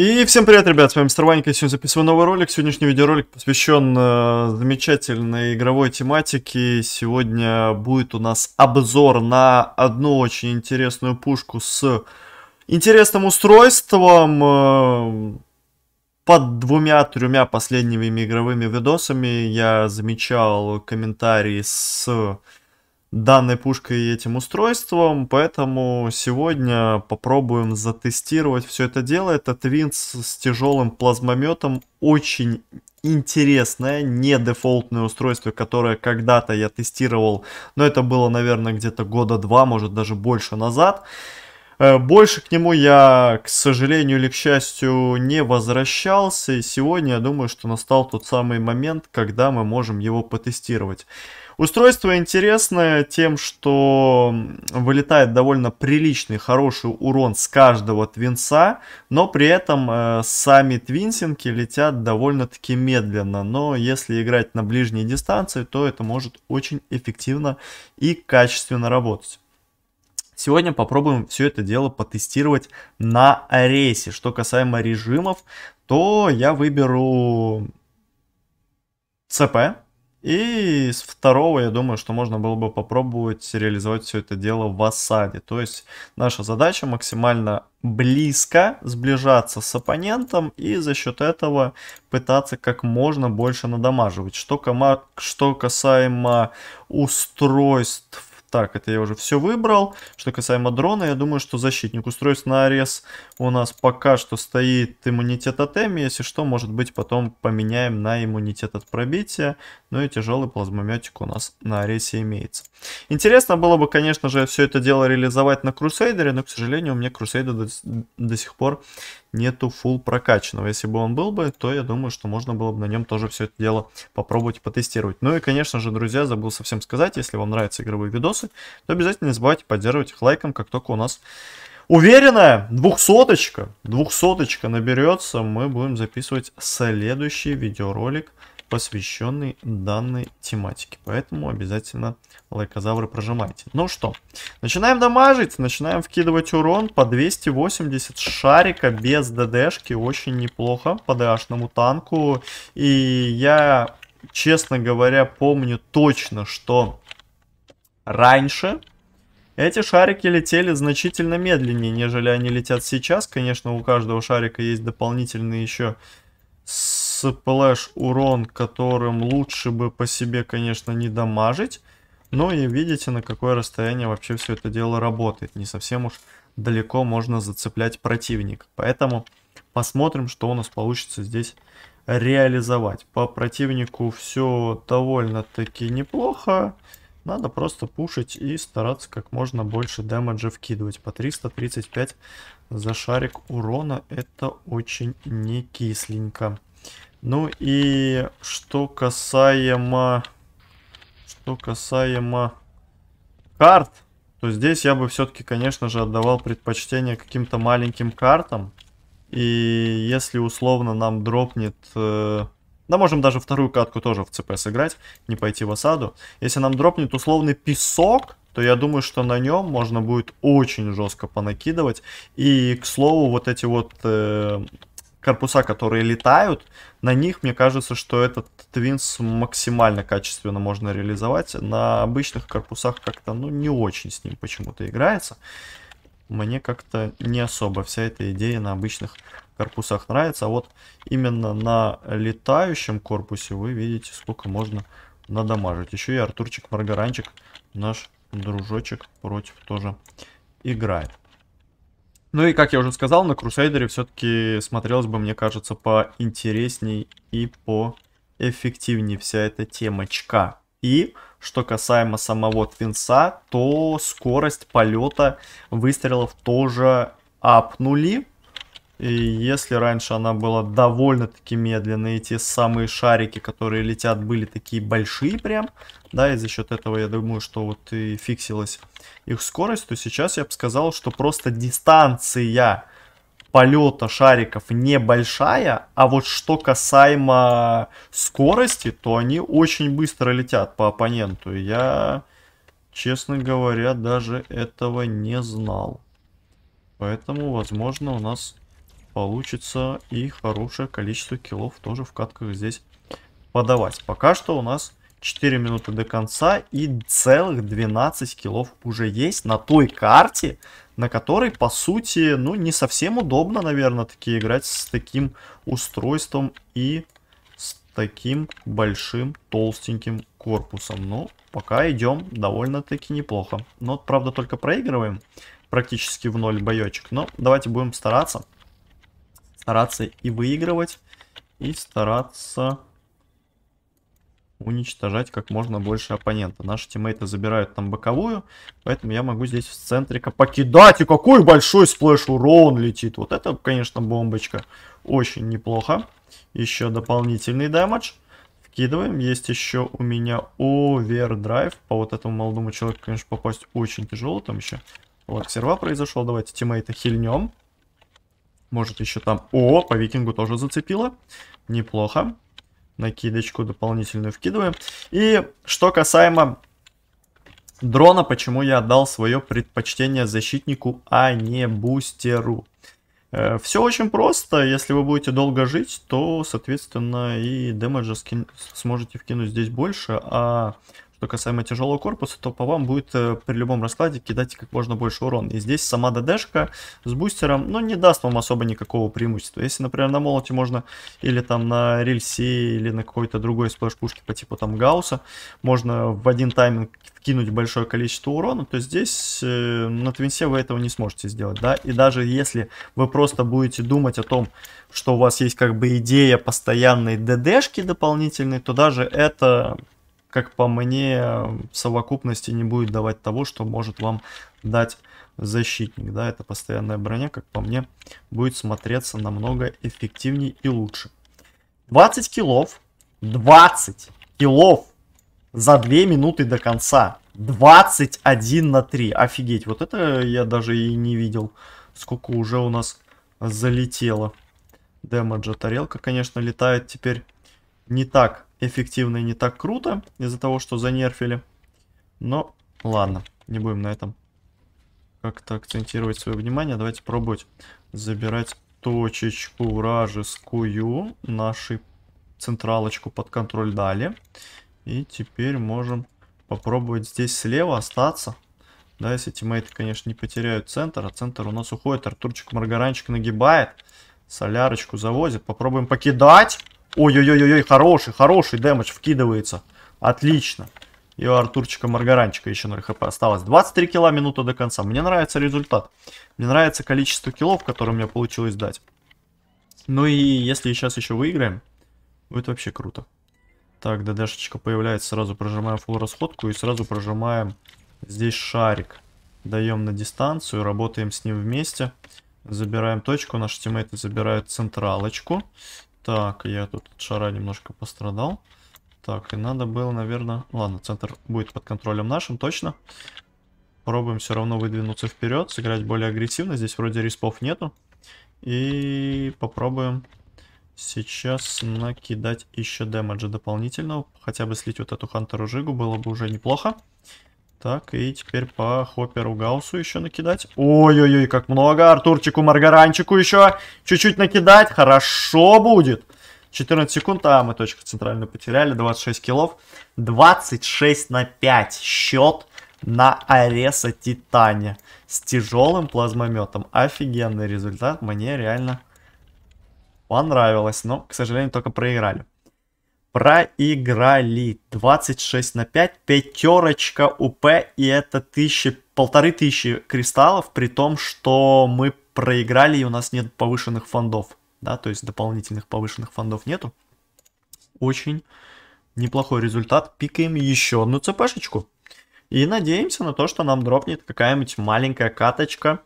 И всем привет, ребят, с вами Мистер Ванька, сегодня записываю новый ролик. Сегодняшний видеоролик посвящен э, замечательной игровой тематике. Сегодня будет у нас обзор на одну очень интересную пушку с интересным устройством. Э, под двумя-тремя последними игровыми видосами я замечал комментарии с данной пушкой и этим устройством, поэтому сегодня попробуем затестировать все это дело. Это твинс с тяжелым плазмометом, очень интересное, не дефолтное устройство, которое когда-то я тестировал, но это было, наверное, где-то года два, может даже больше назад. Э, больше к нему я, к сожалению или к счастью, не возвращался. И сегодня, я думаю, что настал тот самый момент, когда мы можем его потестировать. Устройство интересное тем, что вылетает довольно приличный, хороший урон с каждого твинса, но при этом э, сами твинсинки летят довольно-таки медленно. Но если играть на ближней дистанции, то это может очень эффективно и качественно работать. Сегодня попробуем все это дело потестировать на рейсе. Что касаемо режимов, то я выберу ЦП. И с второго, я думаю, что можно было бы попробовать реализовать все это дело в осаде. То есть наша задача максимально близко сближаться с оппонентом и за счет этого пытаться как можно больше надамаживать. Что, кома... что касаемо устройств так, это я уже все выбрал. Что касаемо дрона, я думаю, что защитник устройств на арес у нас пока что стоит иммунитет от эми. Если что, может быть, потом поменяем на иммунитет от пробития. Ну и тяжелый плазмометик у нас на аресе имеется. Интересно было бы, конечно же, все это дело реализовать на Крусейдере, но, к сожалению, у меня Крусейдер до, до сих пор нету full прокачанного. Если бы он был бы, то я думаю, что можно было бы на нем тоже все это дело попробовать потестировать. Ну и, конечно же, друзья, забыл совсем сказать, если вам нравятся игровые видосы, то обязательно не забывайте поддерживать их лайком, как только у нас уверенная двухсоточка, двухсоточка наберется, мы будем записывать следующий видеоролик посвященный данной тематике. Поэтому обязательно лайкозавры прожимайте. Ну что, начинаем дамажить, начинаем вкидывать урон по 280 шарика без ДДшки. Очень неплохо по ДАшному танку. И я, честно говоря, помню точно, что раньше эти шарики летели значительно медленнее, нежели они летят сейчас. Конечно, у каждого шарика есть дополнительные еще сплэш урон, которым лучше бы по себе, конечно, не дамажить. Ну и видите, на какое расстояние вообще все это дело работает. Не совсем уж далеко можно зацеплять противника. Поэтому посмотрим, что у нас получится здесь реализовать. По противнику все довольно-таки неплохо. Надо просто пушить и стараться как можно больше дэмэджа вкидывать. По 335 за шарик урона это очень не кисленько. Ну и что касаемо... Что касаемо карт, то здесь я бы все-таки, конечно же, отдавал предпочтение каким-то маленьким картам. И если условно нам дропнет... Э, да можем даже вторую катку тоже в ЦП сыграть, не пойти в осаду. Если нам дропнет условный песок, то я думаю, что на нем можно будет очень жестко понакидывать. И, к слову, вот эти вот э, корпуса, которые летают, на них, мне кажется, что этот твинс максимально качественно можно реализовать. На обычных корпусах как-то, ну, не очень с ним почему-то играется. Мне как-то не особо вся эта идея на обычных корпусах нравится. А вот именно на летающем корпусе вы видите, сколько можно надамажить. Еще и Артурчик Маргаранчик, наш дружочек, против тоже играет. Ну и, как я уже сказал, на Крусейдере все-таки смотрелось бы, мне кажется, поинтересней и поэффективнее вся эта темочка. И что касаемо самого Твинса, то скорость полета выстрелов тоже апнули. И если раньше она была довольно-таки медленной, и те самые шарики, которые летят, были такие большие прям, да, и за счет этого, я думаю, что вот и фиксилась их скорость, то сейчас я бы сказал, что просто дистанция полета шариков небольшая, а вот что касаемо скорости, то они очень быстро летят по оппоненту. Я, честно говоря, даже этого не знал. Поэтому, возможно, у нас получится и хорошее количество киллов тоже в катках здесь подавать. Пока что у нас 4 минуты до конца и целых 12 киллов уже есть на той карте, на которой, по сути, ну, не совсем удобно, наверное, таки играть с таким устройством и с таким большим толстеньким корпусом. Ну, пока идем довольно-таки неплохо. Но, правда, только проигрываем практически в ноль боечек. Но давайте будем стараться стараться и выигрывать, и стараться уничтожать как можно больше оппонента. Наши тиммейты забирают там боковую, поэтому я могу здесь в центрика покидать. И какой большой сплэш урон летит. Вот это, конечно, бомбочка. Очень неплохо. Еще дополнительный дэмэдж. Вкидываем. Есть еще у меня овердрайв. По вот этому молодому человеку, конечно, попасть очень тяжело. Там еще лаксерва произошел. Давайте тиммейта хильнем. Может еще там... О, по викингу тоже зацепило. Неплохо. Накидочку дополнительную вкидываем. И что касаемо дрона, почему я отдал свое предпочтение защитнику, а не бустеру. Э, Все очень просто, если вы будете долго жить, то, соответственно, и демеджа скин... сможете вкинуть здесь больше, а что касаемо тяжелого корпуса, то по вам будет э, при любом раскладе кидать как можно больше урон. И здесь сама ДДшка с бустером, ну, не даст вам особо никакого преимущества. Если, например, на молоте можно, или там на рельсе, или на какой-то другой сплэш-пушке по типу там Гаусса, можно в один тайминг кинуть большое количество урона, то здесь э, на Твинсе вы этого не сможете сделать, да. И даже если вы просто будете думать о том, что у вас есть как бы идея постоянной ДДшки дополнительной, то даже это как по мне, в совокупности не будет давать того, что может вам дать защитник. Да, это постоянная броня, как по мне, будет смотреться намного эффективнее и лучше. 20 килов. 20 килов за 2 минуты до конца. 21 на 3. Офигеть, вот это я даже и не видел. Сколько уже у нас залетело. Демаджа тарелка, конечно, летает теперь не так эффективно и не так круто из-за того, что занерфили. Но ладно, не будем на этом как-то акцентировать свое внимание. Давайте пробовать забирать точечку вражескую, нашу централочку под контроль дали. И теперь можем попробовать здесь слева остаться. Да, если тиммейты, конечно, не потеряют центр, а центр у нас уходит. Артурчик Маргаранчик нагибает, солярочку завозит. Попробуем покидать. Ой-ой-ой-ой, хороший, хороший дэмэдж вкидывается. Отлично. И у Артурчика Маргаранчика еще 0 хп осталось. 23 килла минута до конца. Мне нравится результат. Мне нравится количество килов, которые у меня получилось дать. Ну и если сейчас еще выиграем, будет вообще круто. Так, ДДшечка появляется, сразу прожимаем фул расходку и сразу прожимаем здесь шарик. Даем на дистанцию, работаем с ним вместе. Забираем точку, наши тиммейты забирают централочку. Так, я тут от шара немножко пострадал. Так, и надо было, наверное... Ладно, центр будет под контролем нашим, точно. Пробуем все равно выдвинуться вперед, сыграть более агрессивно. Здесь вроде респов нету. И попробуем сейчас накидать еще демеджа дополнительного. Хотя бы слить вот эту хантеру жигу было бы уже неплохо. Так, и теперь по хопперу Гауссу еще накидать. Ой-ой-ой, как много. Артурчику Маргаранчику еще чуть-чуть накидать. Хорошо будет. 14 секунд, а мы точку центральную потеряли. 26 килов. 26 на 5. Счет на Ареса Титане. С тяжелым плазмометом. Офигенный результат. Мне реально понравилось. Но, к сожалению, только проиграли проиграли 26 на 5, пятерочка УП, и это тысячи, полторы тысячи кристаллов, при том, что мы проиграли, и у нас нет повышенных фондов, да, то есть дополнительных повышенных фондов нету. Очень неплохой результат, пикаем еще одну цепешечку. И надеемся на то, что нам дропнет какая-нибудь маленькая каточка,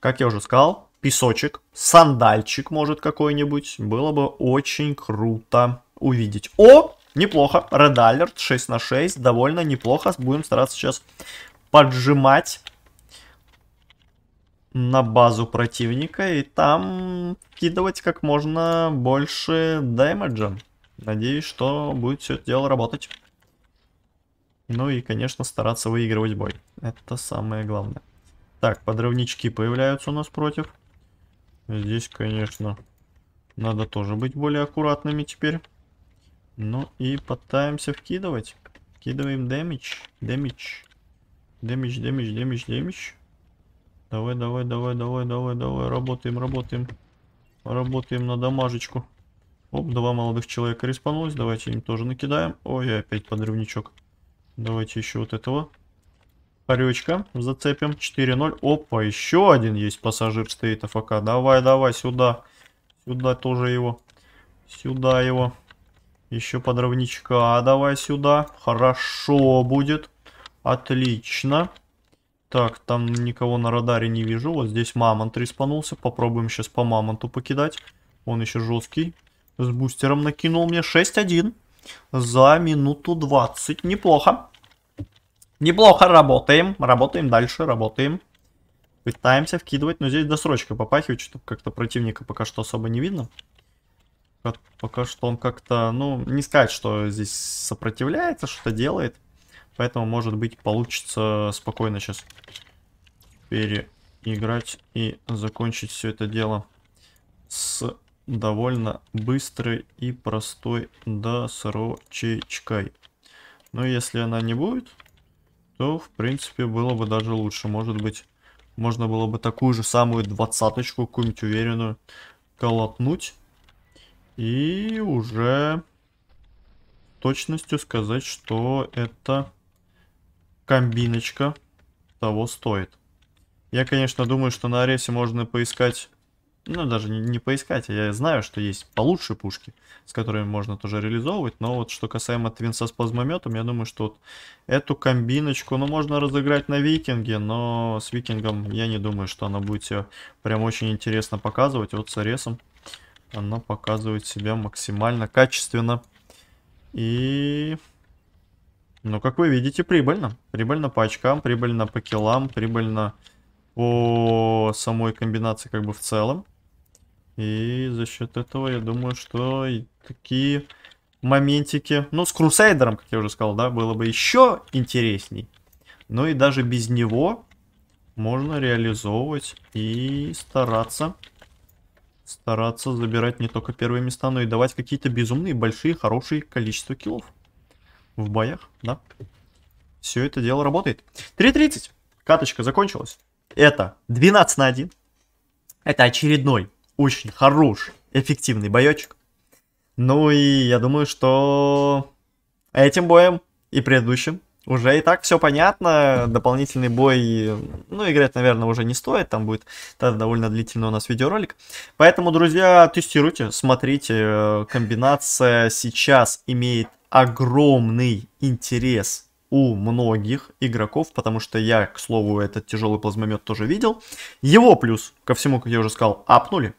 как я уже сказал, песочек, сандальчик может какой-нибудь, было бы очень круто увидеть. О, неплохо. Red Alert 6 на 6. Довольно неплохо. Будем стараться сейчас поджимать на базу противника и там кидывать как можно больше дэмэджа. Надеюсь, что будет все это дело работать. Ну и, конечно, стараться выигрывать бой. Это самое главное. Так, подрывнички появляются у нас против. Здесь, конечно, надо тоже быть более аккуратными теперь. Ну и пытаемся вкидывать. Вкидываем дэмидж. Дэмидж. Дэмидж, дэмидж, дэмидж, дэмидж. Давай, давай, давай, давай, давай, давай. Работаем, работаем. Работаем на дамажечку. Оп, два молодых человека респанулось. Давайте им тоже накидаем. Ой, опять подрывничок. Давайте еще вот этого. Паречка зацепим. 4-0. Опа, еще один есть пассажир стоит АФК. Давай, давай, сюда. Сюда тоже его. Сюда его. Еще подровничка давай сюда. Хорошо будет. Отлично. Так, там никого на радаре не вижу. Вот здесь мамонт респанулся. Попробуем сейчас по мамонту покидать. Он еще жесткий. С бустером накинул мне 6-1. За минуту 20. Неплохо. Неплохо работаем. Работаем дальше, работаем. Пытаемся вкидывать, но здесь досрочка попахивает, чтобы как-то противника пока что особо не видно. Пока что он как-то, ну, не сказать, что здесь сопротивляется, что-то делает. Поэтому, может быть, получится спокойно сейчас переиграть и закончить все это дело с довольно быстрой и простой досрочечкой. Но если она не будет, то, в принципе, было бы даже лучше. Может быть, можно было бы такую же самую двадцаточку, какую-нибудь уверенную, колотнуть. И уже точностью сказать, что это комбиночка того стоит. Я, конечно, думаю, что на Аресе можно поискать... Ну, даже не, не поискать, а я знаю, что есть получше пушки, с которыми можно тоже реализовывать. Но вот что касаемо твинса с плазмометом, я думаю, что вот эту комбиночку, ну, можно разыграть на викинге, но с викингом я не думаю, что она будет себя прям очень интересно показывать. Вот с Аресом она показывает себя максимально качественно. И... Ну, как вы видите, прибыльно. Прибыльно по очкам, прибыльно по килам, прибыльно по самой комбинации как бы в целом. И за счет этого я думаю, что и такие моментики... Ну, с Крусайдером, как я уже сказал, да, было бы еще интересней. Но и даже без него можно реализовывать и стараться стараться забирать не только первые места, но и давать какие-то безумные, большие, хорошие количество киллов в боях, да. Все это дело работает. 3.30. Каточка закончилась. Это 12 на 1. Это очередной очень хороший, эффективный боечек. Ну и я думаю, что этим боем и предыдущим уже и так все понятно, дополнительный бой, ну, играть, наверное, уже не стоит, там будет тогда довольно длительный у нас видеоролик. Поэтому, друзья, тестируйте, смотрите, комбинация сейчас имеет огромный интерес у многих игроков, потому что я, к слову, этот тяжелый плазмомет тоже видел. Его плюс, ко всему, как я уже сказал, апнули.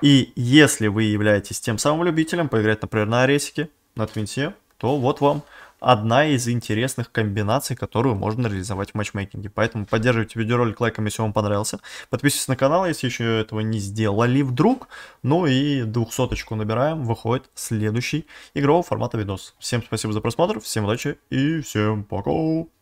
И если вы являетесь тем самым любителем поиграть, например, на аресике, на твинте, то вот вам одна из интересных комбинаций, которую можно реализовать в матчмейкинге. Поэтому поддерживайте видеоролик лайком, если вам понравился. Подписывайтесь на канал, если еще этого не сделали вдруг. Ну и двухсоточку набираем, выходит следующий игрового формата видос. Всем спасибо за просмотр, всем удачи и всем пока!